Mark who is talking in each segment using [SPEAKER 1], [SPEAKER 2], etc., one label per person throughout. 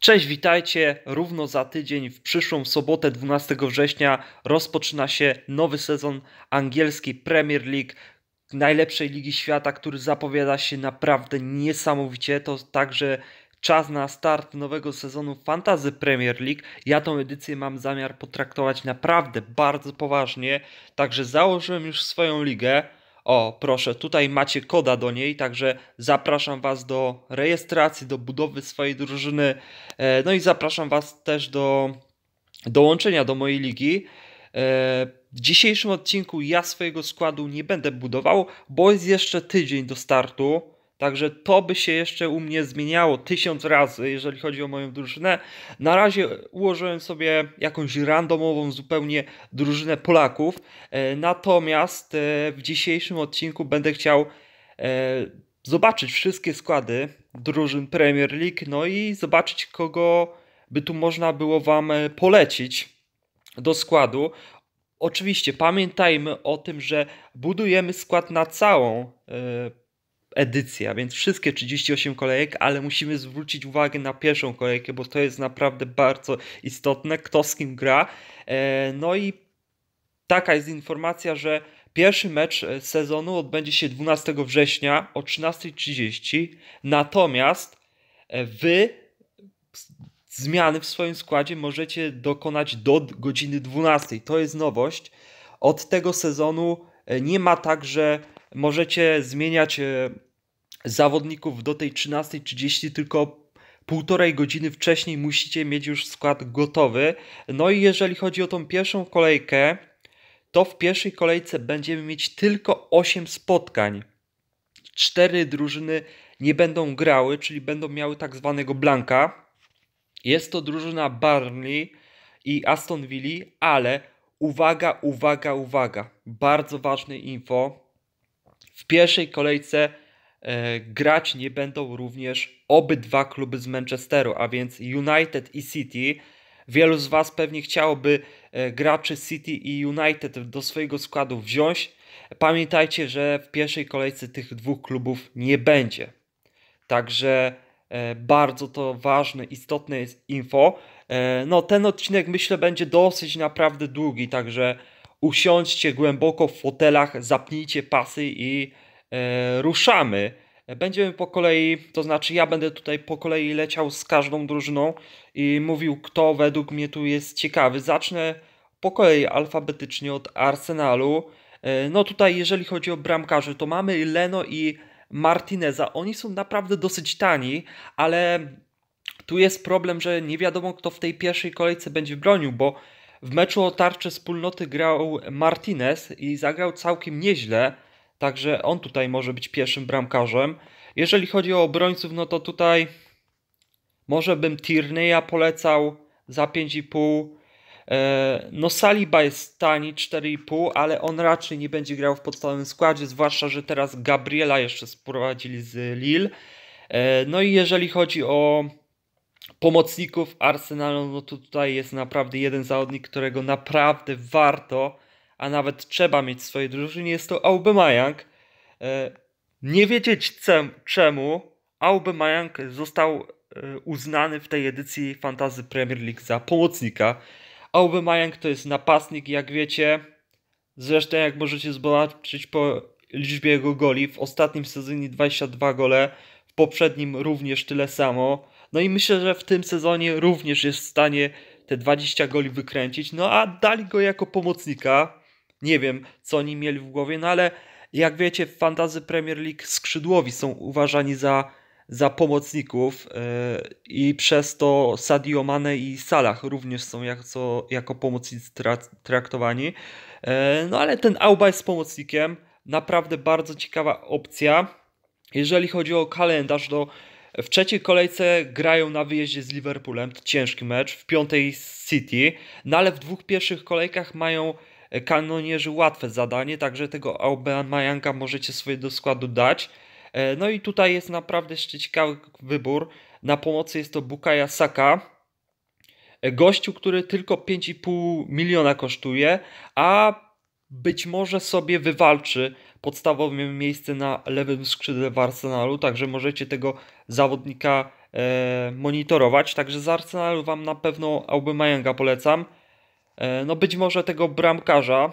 [SPEAKER 1] Cześć, witajcie. Równo za tydzień, w przyszłą sobotę 12 września, rozpoczyna się nowy sezon angielskiej Premier League, najlepszej ligi świata, który zapowiada się naprawdę niesamowicie. To także czas na start nowego sezonu fantasy Premier League. Ja tą edycję mam zamiar potraktować naprawdę bardzo poważnie, także założyłem już swoją ligę. O, proszę, tutaj macie koda do niej, także zapraszam Was do rejestracji, do budowy swojej drużyny. E, no i zapraszam Was też do dołączenia do mojej ligi. E, w dzisiejszym odcinku ja swojego składu nie będę budował, bo jest jeszcze tydzień do startu. Także to by się jeszcze u mnie zmieniało tysiąc razy, jeżeli chodzi o moją drużynę. Na razie ułożyłem sobie jakąś randomową zupełnie drużynę Polaków. E, natomiast e, w dzisiejszym odcinku będę chciał e, zobaczyć wszystkie składy drużyn Premier League, no i zobaczyć kogo by tu można było Wam polecić do składu. Oczywiście pamiętajmy o tym, że budujemy skład na całą edycja, więc wszystkie 38 kolejek, ale musimy zwrócić uwagę na pierwszą kolejkę, bo to jest naprawdę bardzo istotne, kto z kim gra. E, no i taka jest informacja, że Pierwszy mecz e, sezonu odbędzie się 12 września o 13.30. Natomiast e, wy zmiany w swoim składzie możecie dokonać do godziny 12. To jest nowość. Od tego sezonu nie ma tak, że możecie zmieniać e, zawodników do tej 13.30 tylko półtorej godziny wcześniej musicie mieć już skład gotowy. No i jeżeli chodzi o tą pierwszą kolejkę, to w pierwszej kolejce będziemy mieć tylko 8 spotkań. Cztery drużyny nie będą grały, czyli będą miały tak zwanego blanka. Jest to drużyna Barnley i Aston Villa, ale uwaga, uwaga, uwaga. Bardzo ważne info. W pierwszej kolejce e, grać nie będą również obydwa kluby z Manchesteru, a więc United i City. Wielu z Was pewnie chciałoby e, graczy City i United do swojego składu wziąć. Pamiętajcie, że w pierwszej kolejce tych dwóch klubów nie będzie. Także e, bardzo to ważne, istotne jest info. No, ten odcinek myślę będzie dosyć naprawdę długi, także usiądźcie głęboko w fotelach, zapnijcie pasy i e, ruszamy. Będziemy po kolei, to znaczy ja będę tutaj po kolei leciał z każdą drużyną i mówił, kto według mnie tu jest ciekawy. Zacznę po kolei alfabetycznie od Arsenalu. E, no tutaj, jeżeli chodzi o bramkarzy, to mamy Leno i Martineza. Oni są naprawdę dosyć tani, ale tu jest problem, że nie wiadomo, kto w tej pierwszej kolejce będzie bronił, bo w meczu o tarczę wspólnoty grał Martinez i zagrał całkiem nieźle, także on tutaj może być pierwszym bramkarzem. Jeżeli chodzi o obrońców, no to tutaj może bym Tierney'a polecał za 5,5. E, no Saliba jest tani 4,5, ale on raczej nie będzie grał w podstawowym składzie, zwłaszcza, że teraz Gabriela jeszcze sprowadzili z Lille. E, no i jeżeli chodzi o pomocników Arsenalu, no to tutaj jest naprawdę jeden zawodnik, którego naprawdę warto, a nawet trzeba mieć w swojej drużynie, jest to Aubameyang. E, nie wiedzieć czemu Aubameyang został e, uznany w tej edycji Fantazy Premier League za pomocnika. Aubameyang to jest napastnik, jak wiecie. Zresztą jak możecie zobaczyć po liczbie jego goli, w ostatnim sezonie 22 gole, w poprzednim również tyle samo. No i myślę, że w tym sezonie również jest w stanie te 20 goli wykręcić. No a dali go jako pomocnika. Nie wiem, co oni mieli w głowie, no ale jak wiecie, w Fantazy Premier League skrzydłowi są uważani za, za pomocników yy, i przez to Sadio Mane i Salah również są jak, co, jako pomocnicy traktowani. Yy, no ale ten Auba jest pomocnikiem. Naprawdę bardzo ciekawa opcja. Jeżeli chodzi o kalendarz, to no, w trzeciej kolejce grają na wyjeździe z Liverpoolem, to ciężki mecz, w piątej City, no ale w dwóch pierwszych kolejkach mają kanonierzy łatwe zadanie, także tego Aubameyanga możecie sobie do składu dać. E, no i tutaj jest naprawdę jeszcze ciekawy wybór. Na pomocy jest to Bukaya Saka, e, gościu, który tylko 5,5 miliona kosztuje, a być może sobie wywalczy podstawowe miejsce na lewym skrzydle w Arsenalu, także możecie tego zawodnika e, monitorować. Także z Arsenalu Wam na pewno Aubameyanga polecam. E, no być może tego bramkarza,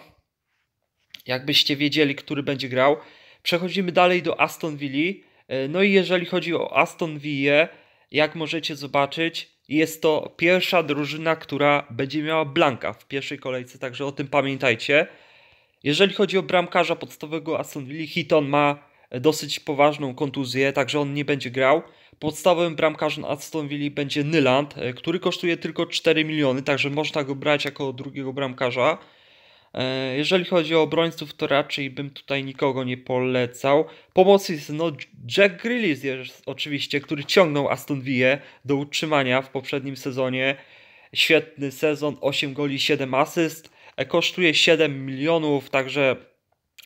[SPEAKER 1] jakbyście wiedzieli, który będzie grał. Przechodzimy dalej do Aston Villa. E, no i jeżeli chodzi o Aston Villa, jak możecie zobaczyć, jest to pierwsza drużyna, która będzie miała Blanka w pierwszej kolejce, także o tym pamiętajcie. Jeżeli chodzi o bramkarza podstawowego Aston Villa, Hiton ma e, dosyć poważną kontuzję, także on nie będzie grał. Podstawowym bramkarzem Aston Villa będzie Nyland, e, który kosztuje tylko 4 miliony, także można go brać jako drugiego bramkarza. E, jeżeli chodzi o obrońców, to raczej bym tutaj nikogo nie polecał. Pomocy jest no Jack Grillis jest oczywiście, który ciągnął Aston Villa do utrzymania w poprzednim sezonie. Świetny sezon, 8 goli, 7 asyst. E, kosztuje 7 milionów, także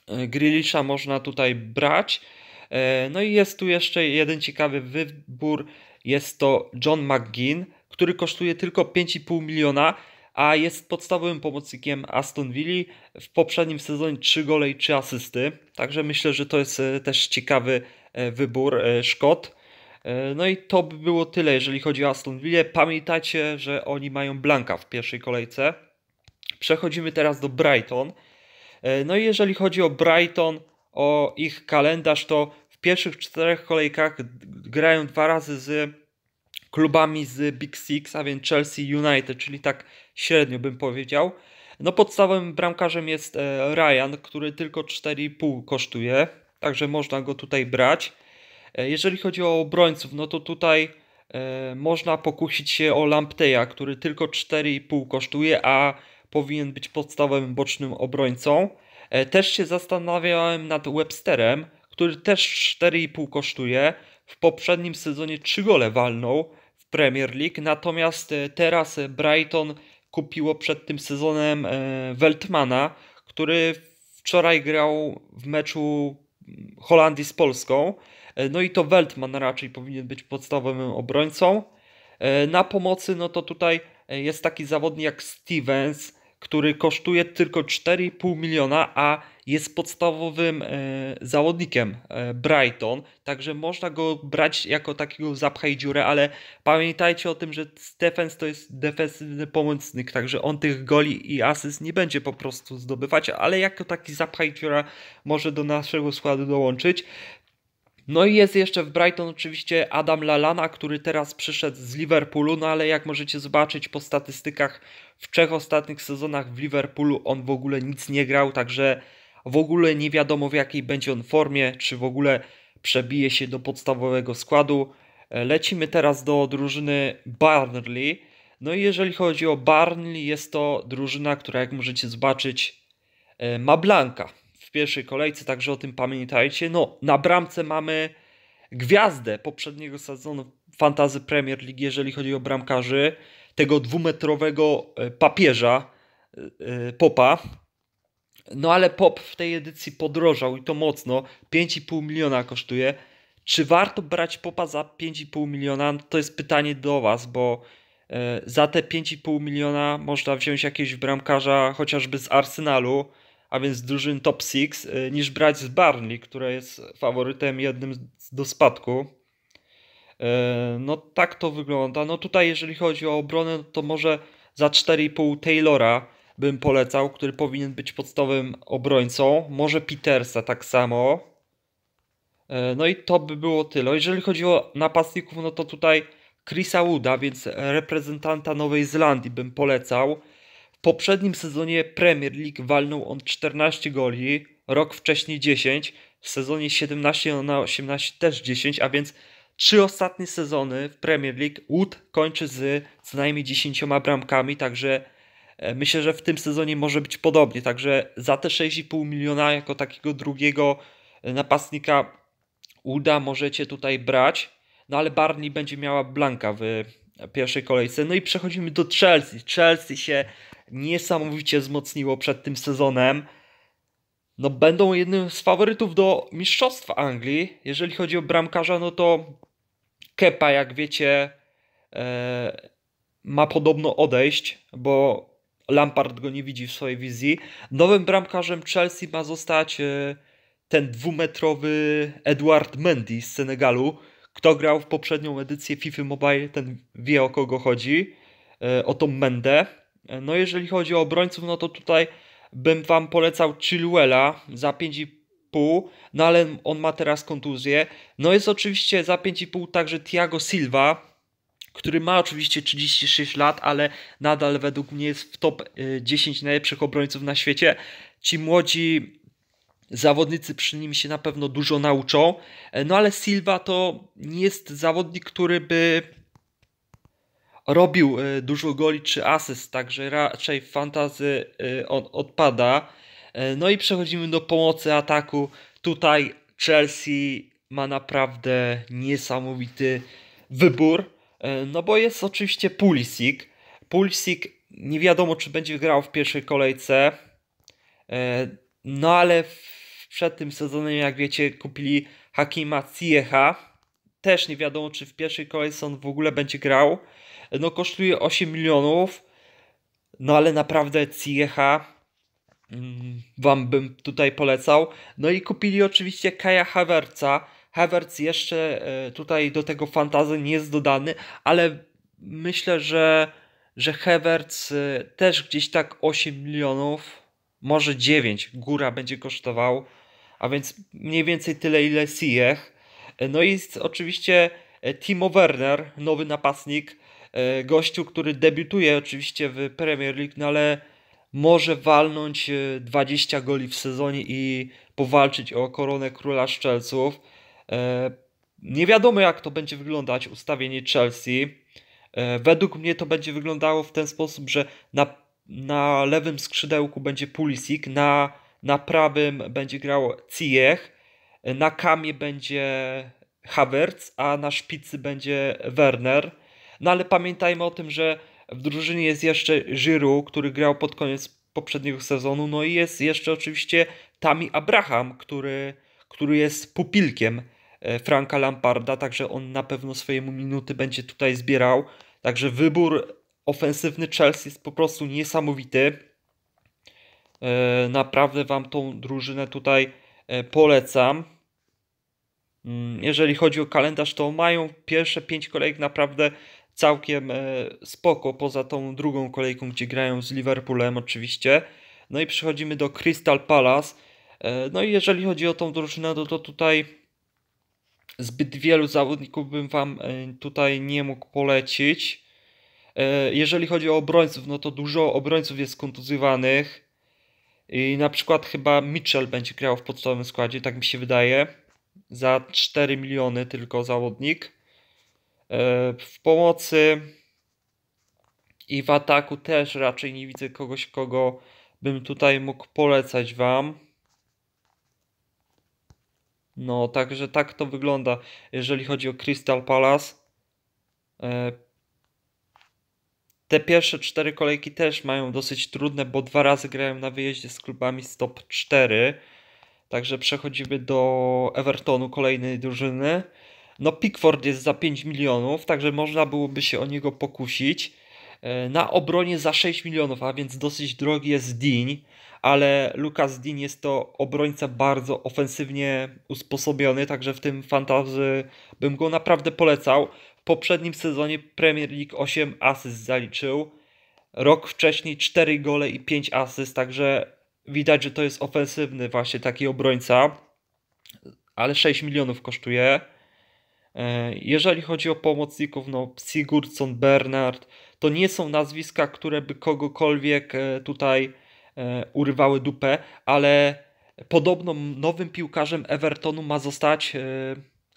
[SPEAKER 1] e, Grilisza można tutaj brać. E, no i jest tu jeszcze jeden ciekawy wybór, jest to John McGinn, który kosztuje tylko 5,5 miliona, a jest podstawowym pomocnikiem Aston Villa. W poprzednim sezonie 3 gole i 3 asysty, także myślę, że to jest też ciekawy wybór Szkot. No i to by było tyle, jeżeli chodzi o Aston Villa. Pamiętajcie, że oni mają Blanka w pierwszej kolejce. Przechodzimy teraz do Brighton. E, no i jeżeli chodzi o Brighton, o ich kalendarz, to w pierwszych czterech kolejkach grają dwa razy z klubami z Big Six, a więc Chelsea United, czyli tak średnio bym powiedział. No podstawowym bramkarzem jest e, Ryan, który tylko 4,5 kosztuje, także można go tutaj brać. E, jeżeli chodzi o obrońców, no to tutaj można pokusić się o Lampteja, który tylko 4,5 kosztuje, a powinien być podstawowym bocznym obrońcą. E, też się zastanawiałem nad Websterem, który też 4,5 kosztuje. W poprzednim sezonie 3 gole walnął w Premier League, natomiast e, teraz Brighton kupiło przed tym sezonem Weltmana, e, który wczoraj grał w meczu mm, Holandii z Polską. No i to Weltman raczej powinien być podstawowym obrońcą. Na pomocy, no to tutaj jest taki zawodnik jak Stevens, który kosztuje tylko 4,5 miliona, a jest podstawowym e, zawodnikiem e, Brighton, także można go brać jako takiego zapchaj dziurę, ale pamiętajcie o tym, że Stephens to jest defensywny pomocnik, także on tych goli i asyst nie będzie po prostu zdobywać, ale jako taki zapchaj dziura może do naszego składu dołączyć. No i jest jeszcze w Brighton oczywiście Adam Lalana, który teraz przyszedł z Liverpoolu, no ale jak możecie zobaczyć po statystykach w trzech ostatnich sezonach w Liverpoolu on w ogóle nic nie grał, także w ogóle nie wiadomo w jakiej będzie on formie, czy w ogóle przebije się do podstawowego składu. E, lecimy teraz do drużyny Barnley. No i jeżeli chodzi o Barnley, jest to drużyna, która jak możecie zobaczyć e, ma Blanka pierwszej kolejce, także o tym pamiętajcie. No, na bramce mamy gwiazdę poprzedniego sezonu Fantazy Premier League, jeżeli chodzi o bramkarzy, tego dwumetrowego e, papieża e, e, Popa. No ale Pop w tej edycji podrożał i to mocno, 5,5 miliona kosztuje. Czy warto brać Popa za 5,5 miliona? To jest pytanie do Was, bo za te 5,5 miliona można wziąć jakiegoś bramkarza chociażby z Arsenalu, a więc drużyn top 6, y, niż brać z Barnley, która jest faworytem jednym do spadku. Y, no tak to wygląda. No tutaj jeżeli chodzi o obronę, no to może za 4,5 Taylora bym polecał, który powinien być podstawowym obrońcą. Może Petersa tak samo. Y, no i to by było tyle. Jeżeli chodzi o napastników, no to tutaj Chrisa Wooda, więc reprezentanta Nowej Zelandii bym polecał poprzednim sezonie Premier League walnął on 14 goli, rok wcześniej 10, w sezonie 17 na 18 też 10, a więc trzy ostatnie sezony w Premier League Wood kończy z co najmniej 10 bramkami, także e, myślę, że w tym sezonie może być podobnie. Także za te 6,5 miliona jako takiego drugiego e, napastnika uda możecie tutaj brać. No ale Barney będzie miała Blanka w e, pierwszej kolejce. No i przechodzimy do Chelsea. Chelsea się niesamowicie wzmocniło przed tym sezonem, no będą jednym z faworytów do Mistrzostwa Anglii. Jeżeli chodzi o bramkarza, no to Kepa, jak wiecie, e, ma podobno odejść, bo Lampard go nie widzi w swojej wizji. Nowym bramkarzem Chelsea ma zostać e, ten dwumetrowy Edward Mendy z Senegalu. Kto grał w poprzednią edycję FIFA Mobile, ten wie o kogo chodzi. E, o tą Mendę. E, no jeżeli chodzi o obrońców, no to tutaj bym Wam polecał Chiluela za 5,5, no ale on ma teraz kontuzję. No jest oczywiście za 5,5 także Thiago Silva, który ma oczywiście 36 lat, ale nadal według mnie jest w top 10 e, najlepszych obrońców na świecie. Ci młodzi zawodnicy przy nim się na pewno dużo nauczą, e, no ale Silva to nie jest zawodnik, który by robił e, dużo goli czy asyst, także raczej w fantazy e, on odpada. E, no i przechodzimy do pomocy ataku. Tutaj Chelsea ma naprawdę niesamowity wybór, no bo jest oczywiście Pulisic. Pulisic nie wiadomo, czy będzie grał w pierwszej kolejce, no ale przed tym sezonem, jak wiecie, kupili Hakima Ciecha. Też nie wiadomo, czy w pierwszej kolejce on w ogóle będzie grał no kosztuje 8 milionów, no ale naprawdę Ciecha mm, wam bym tutaj polecał. No i kupili oczywiście Kaja Havertza. Havertz jeszcze e, tutaj do tego fantazy nie jest dodany, ale myślę, że, że Havertz e, też gdzieś tak 8 milionów, może 9 góra będzie kosztował, a więc mniej więcej tyle ile Siech. E, no i jest oczywiście Timo Werner, nowy napastnik, E, gościu, który debiutuje oczywiście w Premier League, no ale może walnąć 20 e, goli w sezonie i powalczyć o koronę króla szczelców. E, nie wiadomo, jak to będzie wyglądać ustawienie Chelsea. Według mnie to będzie wyglądało w ten sposób, że na, na lewym skrzydełku będzie Pulisic, na, na prawym będzie grał Ziyech, na kamie będzie Havertz, a na szpicy będzie Werner. No ale pamiętajmy o tym, że w drużynie jest jeszcze Żyru, który grał pod koniec poprzedniego sezonu, no i jest jeszcze oczywiście Tami Abraham, który, który jest pupilkiem e, Franka Lamparda, także on na pewno swojemu minuty będzie tutaj zbierał. Także wybór ofensywny Chelsea jest po prostu niesamowity. E, naprawdę Wam tą drużynę tutaj e, polecam. Mm, jeżeli chodzi o kalendarz, to mają pierwsze 5 kolejek naprawdę całkiem e, spoko, poza tą drugą kolejką, gdzie grają z Liverpoolem oczywiście. No i przechodzimy do Crystal Palace. E, no i jeżeli chodzi o tą drużynę, to, no to tutaj zbyt wielu zawodników bym Wam e, tutaj nie mógł polecić. Jeżeli chodzi o obrońców, no to dużo obrońców jest kontuzjowanych. I na przykład chyba Mitchell będzie grał w podstawowym składzie, tak mi się wydaje. Za 4 miliony tylko zawodnik. E, w pomocy i w ataku też raczej nie widzę kogoś, kogo bym tutaj mógł polecać Wam. No, także tak to wygląda, jeżeli chodzi o Crystal Palace. E, te pierwsze cztery kolejki też mają dosyć trudne, bo dwa razy grają na wyjeździe z klubami z top 4. Także przechodzimy do Evertonu, kolejnej drużyny. No Pickford jest za 5 milionów, także można byłoby się o niego pokusić. E, na obronie za 6 milionów, a więc dosyć drogi jest Dean, ale Lucas Dean jest to obrońca bardzo ofensywnie usposobiony, także w tym fantazy bym go naprawdę polecał. W poprzednim sezonie Premier League 8 asyst zaliczył, rok wcześniej 4 gole i 5 asyst, także widać, że to jest ofensywny właśnie taki obrońca, ale 6 milionów kosztuje. E, jeżeli chodzi o pomocników, no Sigurdsson, Bernard, to nie są nazwiska, które by kogokolwiek e, tutaj e, urywały dupę, ale podobno nowym piłkarzem Evertonu ma zostać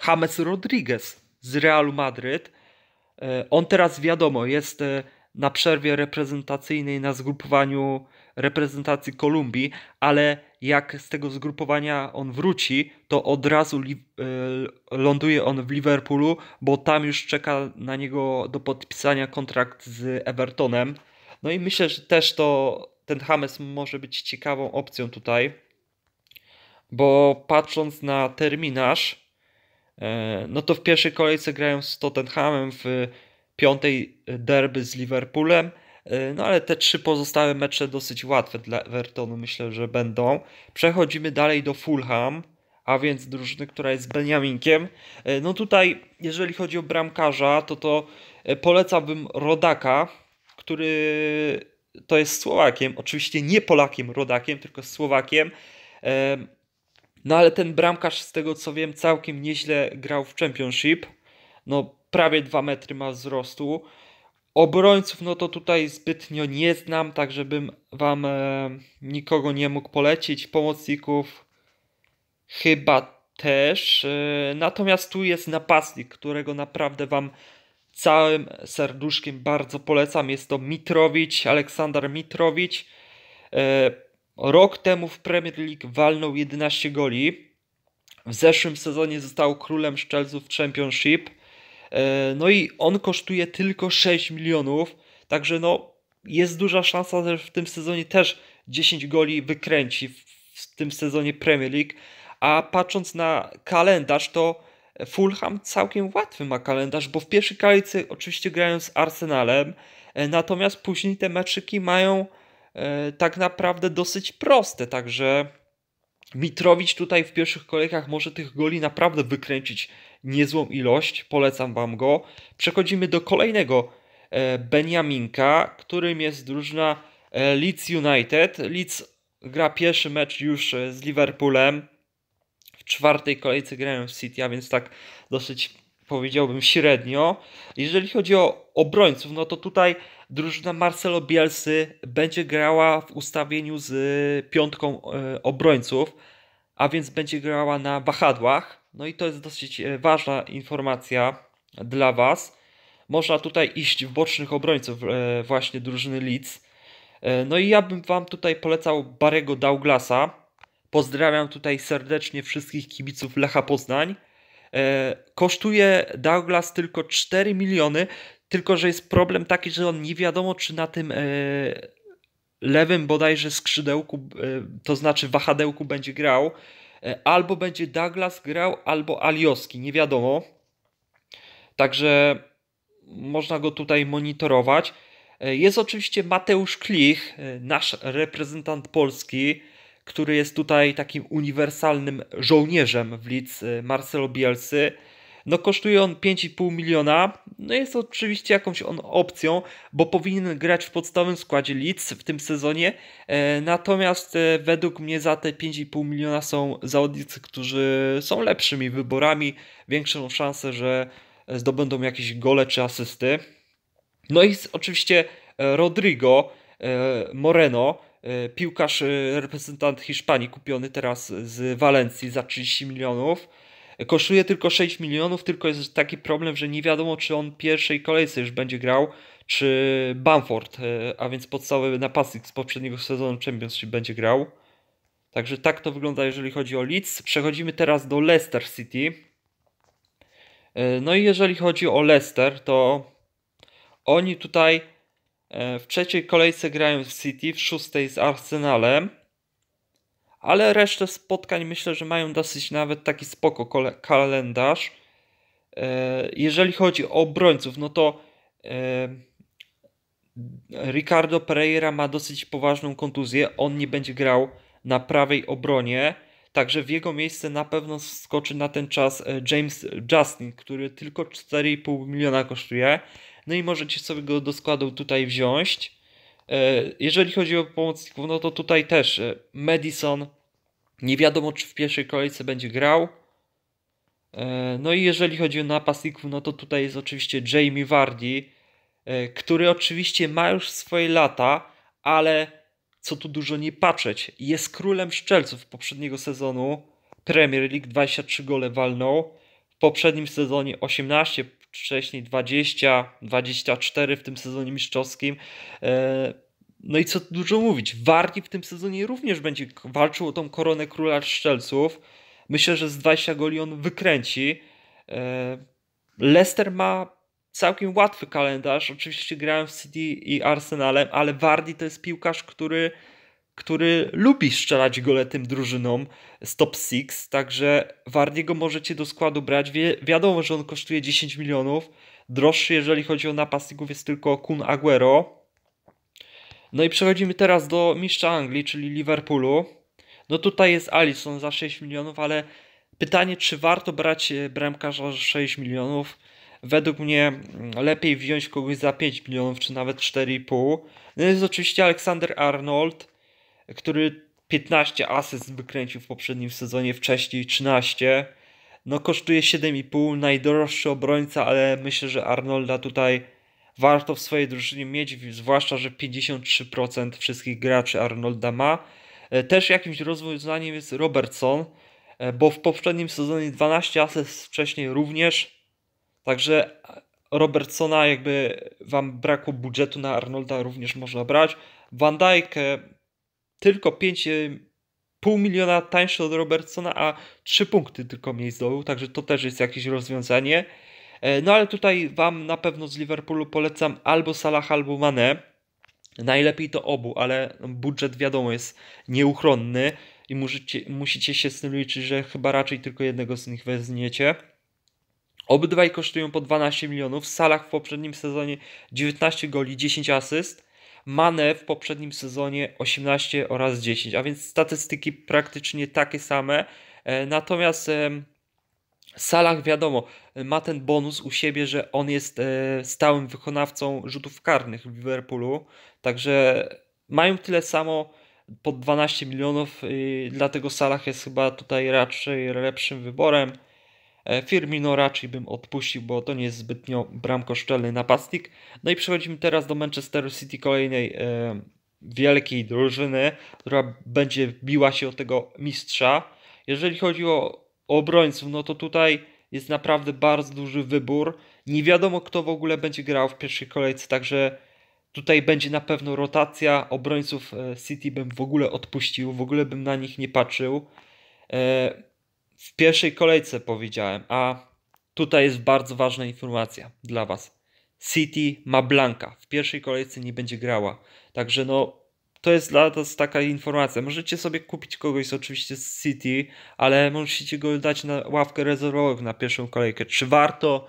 [SPEAKER 1] James Rodriguez z Realu Madryt. On teraz wiadomo, jest na przerwie reprezentacyjnej na zgrupowaniu reprezentacji Kolumbii, ale jak z tego zgrupowania on wróci, to od razu e, ląduje on w Liverpoolu, bo tam już czeka na niego do podpisania kontrakt z Evertonem. No i myślę, że też to ten Hames może być ciekawą opcją tutaj, bo patrząc na terminarz, e, no to w pierwszej kolejce grają z Tottenhamem, w piątej derby z Liverpoolem, E, no ale te trzy pozostałe mecze dosyć łatwe dla Evertonu myślę, że będą. Przechodzimy dalej do Fulham, a więc drużyny, która jest Beniaminkiem. E, no tutaj, jeżeli chodzi o bramkarza, to to e, polecałbym Rodaka, który to jest Słowakiem, oczywiście nie Polakiem Rodakiem, tylko Słowakiem. No ale ten bramkarz, z tego co wiem, całkiem nieźle grał w Championship. No prawie 2 metry ma wzrostu. Obrońców, no to tutaj zbytnio nie znam, tak żebym wam e, nikogo nie mógł polecić. Pomocników chyba też. E, natomiast tu jest napastnik, którego naprawdę wam całym serduszkiem bardzo polecam. Jest to Mitrowicz, Aleksander Mitrowicz. E, rok temu w Premier League walnął 11 goli. W zeszłym sezonie został królem szczelców Championship. E, no i on kosztuje tylko 6 milionów, także no jest duża szansa, że w tym sezonie też 10 goli wykręci w tym sezonie Premier League. A patrząc na kalendarz, to Fulham całkiem łatwy ma kalendarz, bo w pierwszej kolejce oczywiście grają z Arsenalem, e, natomiast później te meczyki mają e, tak naprawdę dosyć proste, także Mitrowicz tutaj w pierwszych kolejkach może tych goli naprawdę wykręcić niezłą ilość. Polecam Wam go. Przechodzimy do kolejnego e, Beniaminka, którym jest drużyna e, Leeds United. Leeds gra pierwszy mecz już e, z Liverpoolem. W czwartej kolejce grają w City, a więc tak dosyć powiedziałbym średnio. Jeżeli chodzi o obrońców, no to tutaj drużyna Marcelo Bielsy będzie grała w ustawieniu z piątką e, obrońców, a więc będzie grała na wahadłach. No i to jest dosyć e, ważna informacja dla Was. Można tutaj iść w bocznych obrońców e, właśnie drużyny Leeds. No i ja bym Wam tutaj polecał Barego Douglasa. Pozdrawiam tutaj serdecznie wszystkich kibiców Lecha Poznań. E, kosztuje Douglas tylko 4 miliony, tylko że jest problem taki, że on nie wiadomo, czy na tym e, lewym bodajże skrzydełku, e, to znaczy wahadełku będzie grał. Albo będzie Douglas grał, albo Alioski, nie wiadomo. Także można go tutaj monitorować. Jest oczywiście Mateusz Klich, nasz reprezentant Polski, który jest tutaj takim uniwersalnym żołnierzem w lidz y, Marcelo Bielsy. No kosztuje on 5,5 miliona, no jest oczywiście jakąś on opcją, bo powinien grać w podstawowym składzie Leeds w tym sezonie, e, natomiast e, według mnie za te 5,5 miliona są zawodnicy, którzy są lepszymi wyborami, większą szansę, że zdobędą jakieś gole czy asysty. No i oczywiście e, Rodrigo Moreno, E, piłkarz, e, reprezentant Hiszpanii kupiony teraz z Walencji za 30 milionów. E, kosztuje tylko 6 milionów, tylko jest taki problem, że nie wiadomo, czy on pierwszej kolejce już będzie grał, czy Bamford, a więc podstawowy napastnik z poprzedniego sezonu Championship będzie grał. Także tak to wygląda, jeżeli chodzi o Leeds. Przechodzimy teraz do Leicester City. No i jeżeli chodzi o Leicester, to oni tutaj E, w trzeciej kolejce grają z City, w szóstej z Arsenalem. Ale resztę spotkań myślę, że mają dosyć nawet taki spoko kalendarz. E, jeżeli chodzi o obrońców, no to e, Ricardo Pereira ma dosyć poważną kontuzję. On nie będzie grał na prawej obronie. Także w jego miejsce na pewno skoczy na ten czas James Justin, który tylko 4,5 miliona kosztuje. No i możecie sobie go do składu tutaj wziąć. E, jeżeli chodzi o pomocników, no to tutaj też e, Madison nie wiadomo, czy w pierwszej kolejce będzie grał. E, no i jeżeli chodzi o napastników, no to tutaj jest oczywiście Jamie Vardy, który oczywiście ma już swoje lata, ale co tu dużo nie patrzeć, jest królem szczelców poprzedniego sezonu. Premier League 23 gole walnął, w poprzednim sezonie 18, wcześniej 20, 24 w tym sezonie mistrzowskim. E, no i co dużo mówić, Warni w tym sezonie również będzie walczył o tą koronę króla strzelców. Myślę, że z 20 goli on wykręci. E, Leicester ma całkiem łatwy kalendarz. Oczywiście grałem w City i Arsenalem, ale Wardi to jest piłkarz, który który lubi strzelać gole tym drużynom z top 6, także Wardiego możecie do składu brać. Wie, wiadomo, że on kosztuje 10 milionów. Droższy, jeżeli chodzi o napastników, jest tylko Kun Aguero. No i przechodzimy teraz do mistrza Anglii, czyli Liverpoolu. No tutaj jest Alisson za 6 milionów, ale pytanie, czy warto brać e, bramkarza za 6 milionów? według mnie mm, lepiej wziąć kogoś za 5 milionów, czy nawet 4,5. No jest oczywiście alexander Arnold który 15 asyst wykręcił w poprzednim sezonie, wcześniej 13. No kosztuje 7,5, najdroższy obrońca, ale myślę, że Arnolda tutaj warto w swojej drużynie mieć, zwłaszcza, że 53% wszystkich graczy Arnolda ma. E, też jakimś rozwiązaniem jest Robertson, e, bo w poprzednim sezonie 12 asyst, wcześniej również. Także e, Robertsona jakby wam brakło budżetu na Arnolda również można brać. Van Dijk tylko 5,5 e, miliona tańszy od Robertsona, a 3 punkty tylko mniej zdobył, także to też jest jakieś rozwiązanie. E, no ale tutaj Wam na pewno z Liverpoolu polecam albo Salah, albo Mane. Najlepiej to obu, ale budżet wiadomo jest nieuchronny i musicie, musicie się z tym liczyć, że chyba raczej tylko jednego z nich wezmiecie. Obydwaj kosztują po 12 milionów. W salach w poprzednim sezonie 19 goli, 10 asyst. Mane w poprzednim sezonie 18 oraz 10, a więc statystyki praktycznie takie same. E, natomiast Salah wiadomo, ma ten bonus u siebie, że on jest e, stałym wykonawcą rzutów karnych w Liverpoolu, także mają tyle samo po 12 milionów, dlatego Salah jest chyba tutaj raczej lepszym wyborem. E, Firmino raczej bym odpuścił, bo to nie jest zbytnio bramkoszczelny napastnik. No i przechodzimy teraz do Manchesteru City, kolejnej e, wielkiej drużyny, która będzie biła się o tego mistrza. Jeżeli chodzi o, obrońców, no to tutaj jest naprawdę bardzo duży wybór. Nie wiadomo, kto w ogóle będzie grał w pierwszej kolejce, także tutaj będzie na pewno rotacja. Obrońców e, City bym w ogóle odpuścił, w ogóle bym na nich nie patrzył. E, w pierwszej kolejce powiedziałem, a tutaj jest bardzo ważna informacja dla Was. City ma Blanka. W pierwszej kolejce nie będzie grała. Także no, to jest dla nas taka informacja. Możecie sobie kupić kogoś oczywiście z City, ale musicie go dać na ławkę rezerwową na pierwszą kolejkę. Czy warto?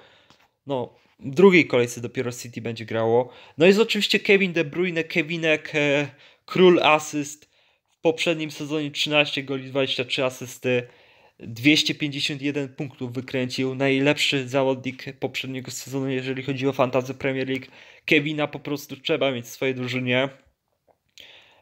[SPEAKER 1] No, w drugiej kolejce dopiero City będzie grało. No jest oczywiście Kevin De Bruyne, Kevinek, e, król asyst. W poprzednim sezonie 13 goli, 23 asysty. 251 punktów wykręcił. Najlepszy zawodnik poprzedniego sezonu, jeżeli chodzi o fantazję Premier League. Kevina po prostu trzeba mieć w swojej drużynie.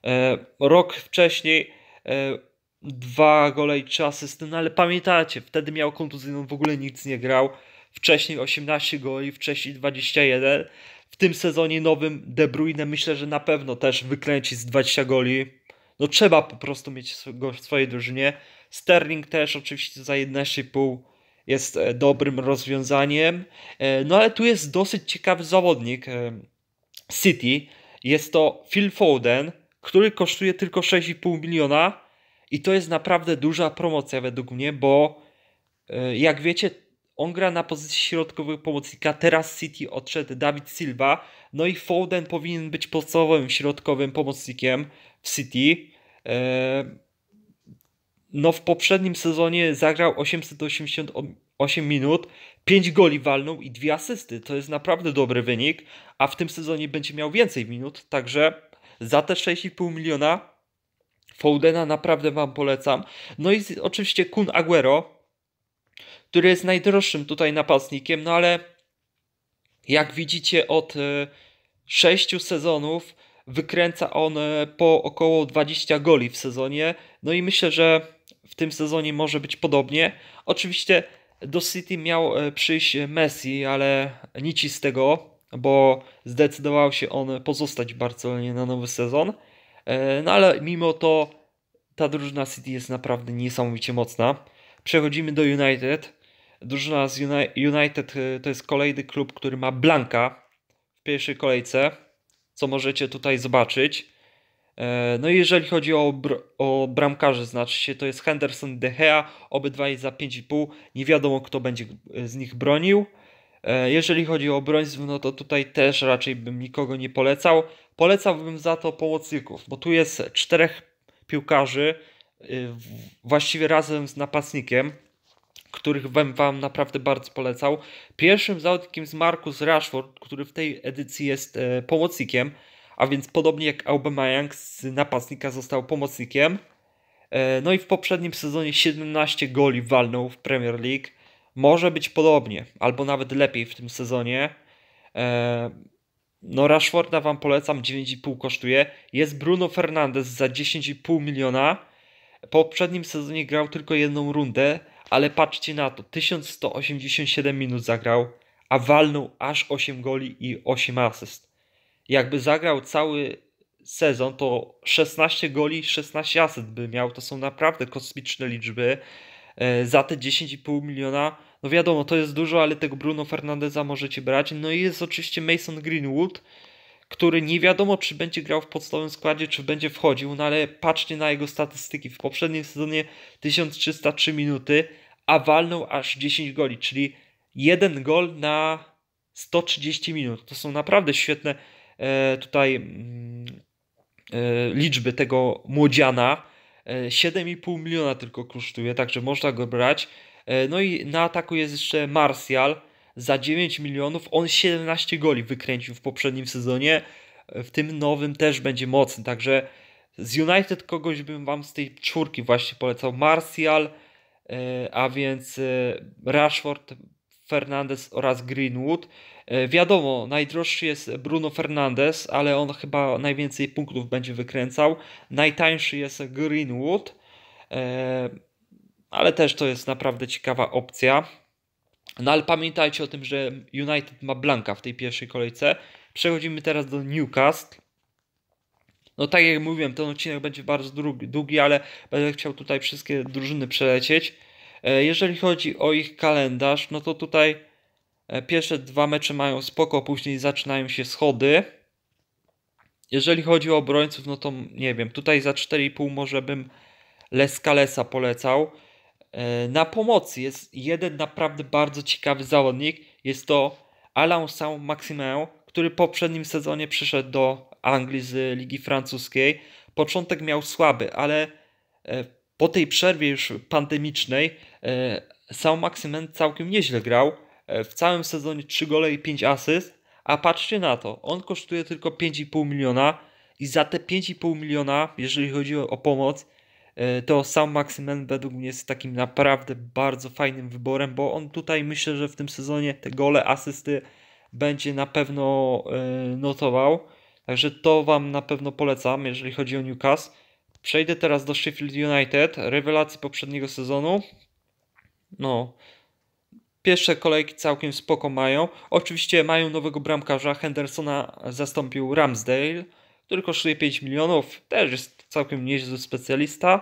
[SPEAKER 1] E, rok wcześniej e, dwa gole i trzy asysty, no ale pamiętacie, wtedy miał kontuzję, w ogóle nic nie grał. Wcześniej 18 goli, wcześniej 21. W tym sezonie nowym De Bruyne myślę, że na pewno też wykręci z 20 goli. No trzeba po prostu mieć go w swojej drużynie. Sterling też oczywiście za 11,5 jest e, dobrym rozwiązaniem. E, no ale tu jest dosyć ciekawy zawodnik e, City. Jest to Phil Foden, który kosztuje tylko 6,5 miliona i to jest naprawdę duża promocja według mnie, bo jak wiecie, on gra na pozycji środkowego pomocnika. Teraz City odszedł David Silva. No i Foden powinien być podstawowym środkowym pomocnikiem w City no w poprzednim sezonie zagrał 888 minut, 5 goli walnął i 2 asysty. To jest naprawdę dobry wynik, a w tym sezonie będzie miał więcej minut, także za te 6,5 miliona Foudena naprawdę Wam polecam. No i oczywiście Kun Aguero, który jest najdroższym tutaj napastnikiem, no ale jak widzicie od 6 e, sezonów wykręca on e, po około 20 goli w sezonie. No i myślę, że w tym sezonie może być podobnie. Oczywiście do City miał e, przyjść Messi, ale nic z tego, bo zdecydował się on pozostać w Barcelonie na nowy sezon. E, no ale mimo to ta drużyna City jest naprawdę niesamowicie mocna. Przechodzimy do United. Drużyna z United e, to jest kolejny klub, który ma Blanka w pierwszej kolejce, co możecie tutaj zobaczyć. E, no i jeżeli chodzi o, br o bramkarzy, znaczy się, to jest Henderson De Gea, obydwaj za 5,5. Nie wiadomo, kto będzie e, z nich bronił. E, jeżeli chodzi o obrońców, no to tutaj też raczej bym nikogo nie polecał. Polecałbym za to pomocników, bo tu jest czterech piłkarzy, właściwie razem z napastnikiem, których bym Wam naprawdę bardzo polecał. Pierwszym zawodnikiem jest Marcus Rashford, który w tej edycji jest pomocnikiem a więc podobnie jak Aubameyang z napastnika został pomocnikiem. E, no i w poprzednim sezonie 17 goli walnął w Premier League. Może być podobnie, albo nawet lepiej w tym sezonie. E, no Rashforda Wam polecam, 9,5 kosztuje. Jest Bruno Fernandes za 10,5 miliona. Po poprzednim sezonie grał tylko jedną rundę, ale patrzcie na to, 1187 minut zagrał, a walnął aż 8 goli i 8 asyst jakby zagrał cały sezon, to 16 goli, 16 asyst by miał. To są naprawdę kosmiczne liczby. E, za te 10,5 miliona, no wiadomo, to jest dużo, ale tego Bruno Fernandeza możecie brać. No i jest oczywiście Mason Greenwood, który nie wiadomo, czy będzie grał w podstawowym składzie, czy będzie wchodził, no ale patrzcie na jego statystyki. W poprzednim sezonie 1303 minuty, a walnął aż 10 goli, czyli jeden gol na 130 minut. To są naprawdę świetne E, tutaj mm, e, liczby tego młodziana. 7,5 e, miliona tylko kosztuje, także można go brać. No i na ataku jest jeszcze Martial za 9 milionów. On 17 goli wykręcił w poprzednim sezonie. W tym nowym też będzie mocny, także z United kogoś bym wam z tej czwórki właśnie polecał. Martial, a więc Rashford, Fernandez oraz Greenwood. E, wiadomo, najdroższy jest Bruno Fernandes, ale on chyba najwięcej punktów będzie wykręcał. Najtańszy jest Greenwood, e, ale też to jest naprawdę ciekawa opcja. No ale pamiętajcie o tym, że United ma Blanka w tej pierwszej kolejce. Przechodzimy teraz do Newcastle. No tak jak mówiłem, ten odcinek będzie bardzo długi, ale będę chciał tutaj wszystkie drużyny przelecieć. E, jeżeli chodzi o ich kalendarz, no to tutaj E, pierwsze dwa mecze mają spoko, później zaczynają się schody. Jeżeli chodzi o obrońców, no to nie wiem, tutaj za 4,5 może bym Lescalesa polecał. E, na pomocy jest jeden naprawdę bardzo ciekawy zawodnik. Jest to Alain Saint-Maximin, który w poprzednim sezonie przyszedł do Anglii z Ligi Francuskiej. Początek miał słaby, ale e, po tej przerwie już pandemicznej Saint-Maximin całkiem nieźle grał E, w całym sezonie 3 gole i 5 asyst, a patrzcie na to, on kosztuje tylko 5,5 miliona i za te 5,5 miliona, jeżeli chodzi o pomoc, e, to sam Maximen według mnie jest takim naprawdę bardzo fajnym wyborem, bo on tutaj myślę, że w tym sezonie te gole, asysty będzie na pewno e, notował. Także to Wam na pewno polecam, jeżeli chodzi o Newcastle. Przejdę teraz do Sheffield United, rewelacji poprzedniego sezonu. No, Pierwsze kolejki całkiem spoko mają. Oczywiście mają nowego bramkarza. Hendersona zastąpił Ramsdale, który kosztuje 5 milionów. Też jest całkiem nieźle specjalista.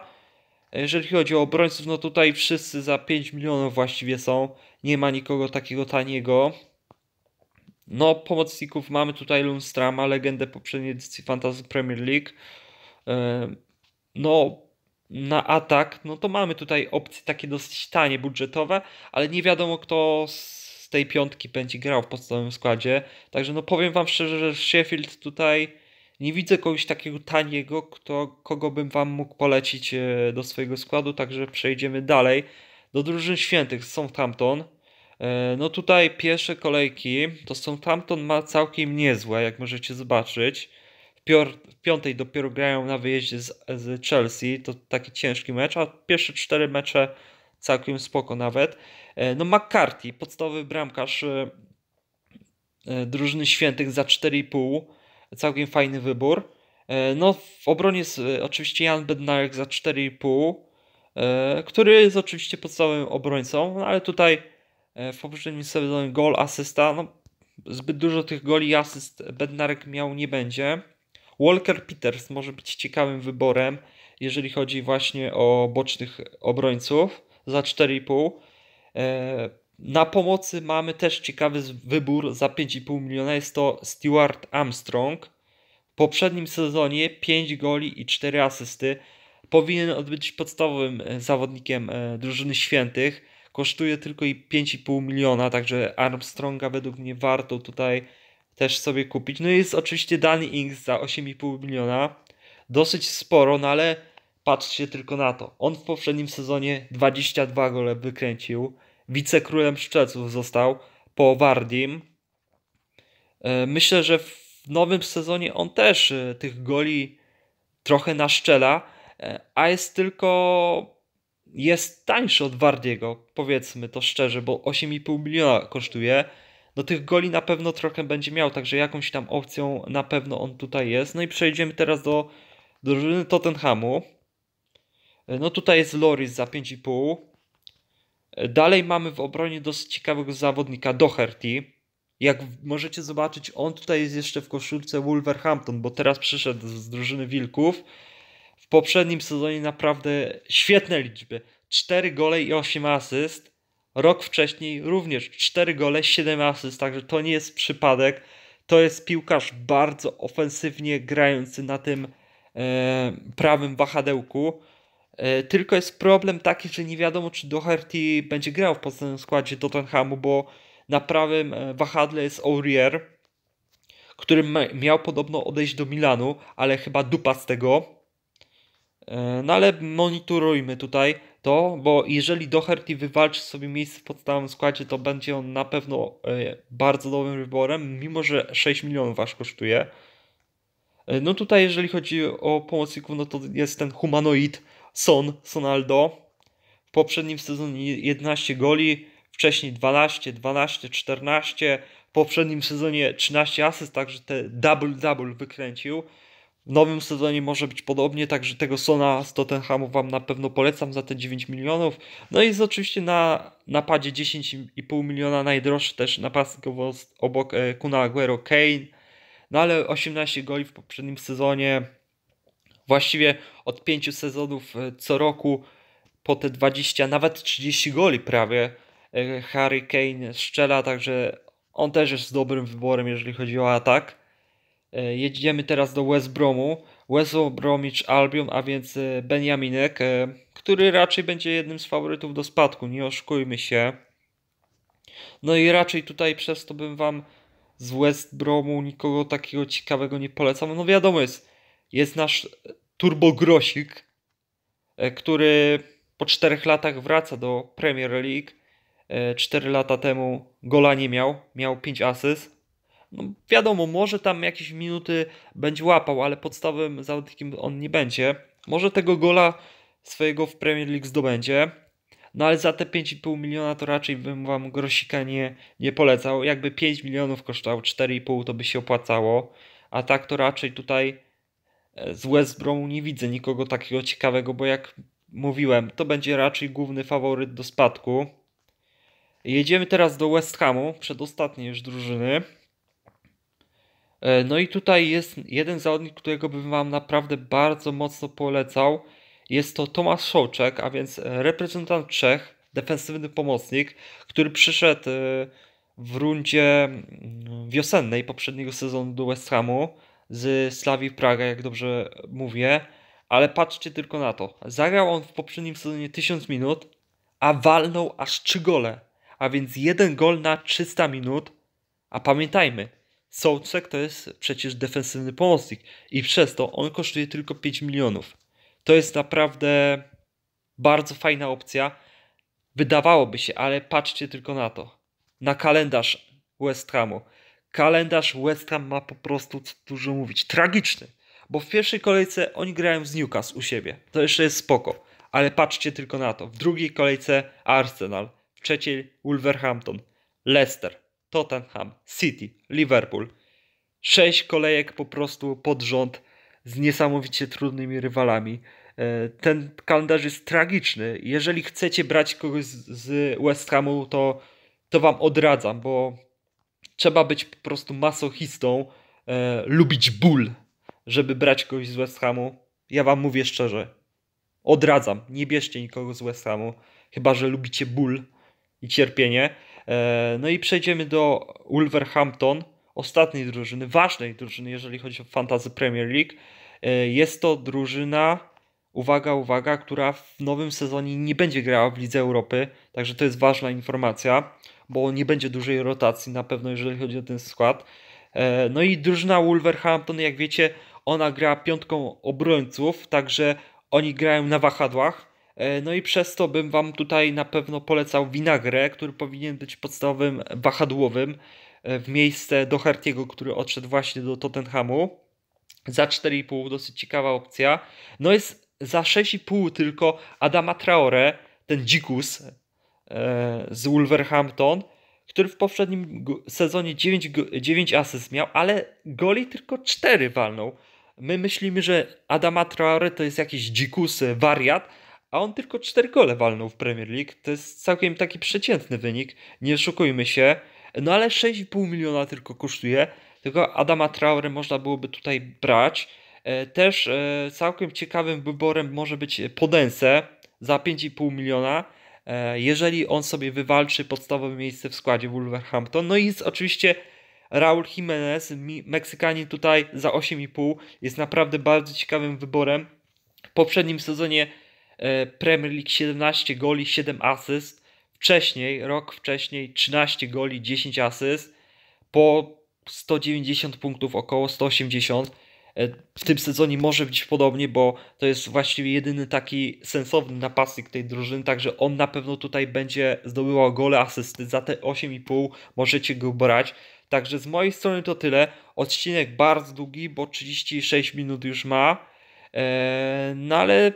[SPEAKER 1] Jeżeli chodzi o obrońców, no tutaj wszyscy za 5 milionów właściwie są. Nie ma nikogo takiego taniego. No, pomocników mamy tutaj Lundstrama, legendę poprzedniej edycji Fantasy Premier League. E, no, na atak, no to mamy tutaj opcje takie dosyć tanie, budżetowe, ale nie wiadomo kto z tej piątki będzie grał w podstawowym składzie. Także no powiem wam szczerze, że Sheffield tutaj nie widzę kogoś takiego taniego, kto, kogo bym wam mógł polecić e, do swojego składu, także przejdziemy dalej do drużyn świętych Southampton. E, no tutaj pierwsze kolejki to Southampton ma całkiem niezłe, jak możecie zobaczyć w piątej dopiero grają na wyjeździe z, z Chelsea, to taki ciężki mecz, a pierwsze cztery mecze całkiem spoko nawet. E, no McCarthy, podstawowy bramkarz e, e, drużyny świętych za 4,5, całkiem fajny wybór. No w obronie jest oczywiście Jan Bednarek za 4,5, który jest oczywiście podstawowym obrońcą, no ale tutaj w poprzednim sezonie gol, asysta, no zbyt dużo tych goli i asyst Bednarek miał nie będzie. Walker Peters może być ciekawym wyborem, jeżeli chodzi właśnie o bocznych obrońców za 4,5. E, na pomocy mamy też ciekawy wybór za 5,5 miliona. Jest to Stuart Armstrong. W poprzednim sezonie 5 goli i 4 asysty. Powinien się podstawowym e, zawodnikiem e, drużyny świętych. Kosztuje tylko i 5,5 miliona, także Armstronga według mnie warto tutaj też sobie kupić. No jest oczywiście Danny Ings za 8,5 miliona. Dosyć sporo, no ale patrzcie tylko na to. On w poprzednim sezonie 22 gole wykręcił. Wicekrólem Szczeców został po Wardim. E, myślę, że w nowym sezonie on też e, tych goli trochę naszczela, e, a jest tylko jest tańszy od Wardiego, powiedzmy to szczerze, bo 8,5 miliona kosztuje no tych goli na pewno trochę będzie miał, także jakąś tam opcją na pewno on tutaj jest. No i przejdziemy teraz do drużyny Tottenhamu. E, no tutaj jest Loris za 5,5. E, dalej mamy w obronie dosyć ciekawego zawodnika Doherty. Jak możecie zobaczyć, on tutaj jest jeszcze w koszulce Wolverhampton, bo teraz przyszedł z drużyny Wilków. W poprzednim sezonie naprawdę świetne liczby. 4 gole i 8 asyst. Rok wcześniej również 4 gole, 7 asyst, także to nie jest przypadek. To jest piłkarz bardzo ofensywnie grający na tym e, prawym wahadełku. E, tylko jest problem taki, że nie wiadomo, czy Doherty będzie grał w podstawowym składzie Tottenhamu, bo na prawym e, wahadle jest Aurier, który miał podobno odejść do Milanu, ale chyba dupa z tego. E, no ale monitorujmy tutaj to, bo jeżeli Doherty wywalczy sobie miejsce w podstawowym składzie, to będzie on na pewno e, bardzo dobrym wyborem, mimo że 6 milionów aż kosztuje. E, no tutaj, jeżeli chodzi o pomocników, no to jest ten humanoid Son, Sonaldo. W poprzednim sezonie 11 goli, wcześniej 12, 12, 14, w poprzednim sezonie 13 asyst, także te double-double wykręcił. W nowym sezonie może być podobnie, także tego Sona z Tottenhamu Wam na pewno polecam za te 9 milionów. No i jest oczywiście na napadzie 10,5 miliona najdroższy też napastnik obok e, Kuna Aguero Kane. No ale 18 goli w poprzednim sezonie. Właściwie od 5 sezonów e, co roku po te 20, nawet 30 goli prawie e, Harry Kane strzela, także on też jest dobrym wyborem, jeżeli chodzi o atak. E, jedziemy teraz do West Bromu. West Bromwich Albion, a więc e, Benjaminek, e, który raczej będzie jednym z faworytów do spadku, nie oszukujmy się. No i raczej tutaj przez to bym wam z West Bromu nikogo takiego ciekawego nie polecał. No wiadomo jest, jest nasz turbogrosik, który po czterech latach wraca do Premier League. Cztery lata temu gola nie miał, miał 5 asyst no, wiadomo, może tam jakieś minuty będzie łapał, ale podstawowym zawodnikiem on nie będzie. Może tego gola swojego w Premier League zdobędzie. No ale za te 5,5 miliona to raczej bym wam Grosika nie, nie polecał. Jakby 5 milionów kosztował 4,5 to by się opłacało. A tak to raczej tutaj e, z West Bromu nie widzę nikogo takiego ciekawego, bo jak mówiłem, to będzie raczej główny faworyt do spadku. Jedziemy teraz do West Hamu, przedostatniej już drużyny. E, no i tutaj jest jeden zawodnik, którego bym Wam naprawdę bardzo mocno polecał. Jest to Tomasz Szołczek, a więc e, reprezentant Czech, defensywny pomocnik, który przyszedł e, w rundzie mm, wiosennej poprzedniego sezonu do West Hamu z Slawii Praga, jak dobrze mówię. Ale patrzcie tylko na to. Zagrał on w poprzednim sezonie 1000 minut, a walnął aż 3 gole. A więc jeden gol na 300 minut. A pamiętajmy, Soundtrack to jest przecież defensywny pomocnik i przez to on kosztuje tylko 5 milionów. To jest naprawdę bardzo fajna opcja. Wydawałoby się, ale patrzcie tylko na to. Na kalendarz West Hamu. Kalendarz West Ham ma po prostu, co dużo mówić, tragiczny. Bo w pierwszej kolejce oni grają z Newcastle u siebie. To jeszcze jest spoko. Ale patrzcie tylko na to. W drugiej kolejce Arsenal. W trzeciej Wolverhampton. Leicester. Tottenham, City, Liverpool. Sześć kolejek po prostu pod rząd z niesamowicie trudnymi rywalami. E, ten kalendarz jest tragiczny. Jeżeli chcecie brać kogoś z West Hamu, to, to wam odradzam, bo trzeba być po prostu masochistą, e, lubić ból, żeby brać kogoś z West Hamu. Ja wam mówię szczerze, odradzam. Nie bierzcie nikogo z West Hamu, chyba że lubicie ból i cierpienie. E, no i przejdziemy do Wolverhampton, ostatniej drużyny, ważnej drużyny, jeżeli chodzi o Fantasy Premier League. E, jest to drużyna, uwaga, uwaga, która w nowym sezonie nie będzie grała w Lidze Europy, także to jest ważna informacja, bo nie będzie dużej rotacji na pewno, jeżeli chodzi o ten skład. E, no i drużyna Wolverhampton, jak wiecie, ona gra piątką obrońców, także oni grają na wahadłach E, no i przez to bym Wam tutaj na pewno polecał Winagrę, który powinien być podstawowym wahadłowym e, w miejsce do Hartiego, który odszedł właśnie do Tottenhamu. Za 4,5 dosyć ciekawa opcja. No jest za 6,5 tylko Adama Traore, ten dzikus e, z Wolverhampton, który w poprzednim sezonie 9, 9 asyst miał, ale goli tylko 4 walnął. My myślimy, że Adama Traore to jest jakiś dzikus, wariat, a on tylko 4 gole walnął w Premier League. To jest całkiem taki przeciętny wynik, nie oszukujmy się. No ale 6,5 miliona tylko kosztuje. tylko Adama Traore można byłoby tutaj brać. E, też e, całkiem ciekawym wyborem może być Podense za 5,5 miliona, e, jeżeli on sobie wywalczy podstawowe miejsce w składzie Wolverhampton. No i jest oczywiście Raul Jimenez, Meksykanin tutaj za 8,5 jest naprawdę bardzo ciekawym wyborem. W poprzednim sezonie E, Premier League 17 goli, 7 asyst. Wcześniej, rok wcześniej 13 goli, 10 asyst. Po 190 punktów, około 180. E, w tym sezonie może być podobnie, bo to jest właściwie jedyny taki sensowny napastnik tej drużyny, także on na pewno tutaj będzie zdobywał gole, asysty. Za te 8,5 możecie go brać. Także z mojej strony to tyle. Odcinek bardzo długi, bo 36 minut już ma. E, no ale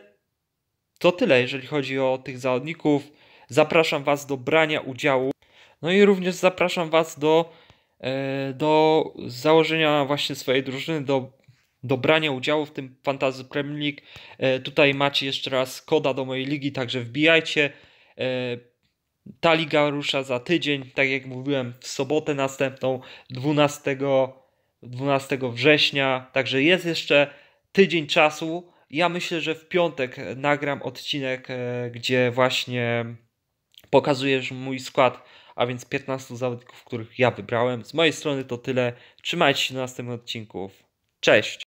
[SPEAKER 1] to tyle, jeżeli chodzi o tych zawodników. Zapraszam Was do brania udziału. No i również zapraszam Was do, e, do założenia właśnie swojej drużyny, do, do brania udziału w tym Fantasy Premier League. E, tutaj macie jeszcze raz koda do mojej ligi, także wbijajcie. E, ta liga rusza za tydzień, tak jak mówiłem, w sobotę następną, 12, 12 września. Także jest jeszcze tydzień czasu ja myślę, że w piątek nagram odcinek, e, gdzie właśnie pokazujesz mój skład, a więc 15 zawodników, których ja wybrałem. Z mojej strony to tyle. Trzymajcie się na następnych odcinków. Cześć!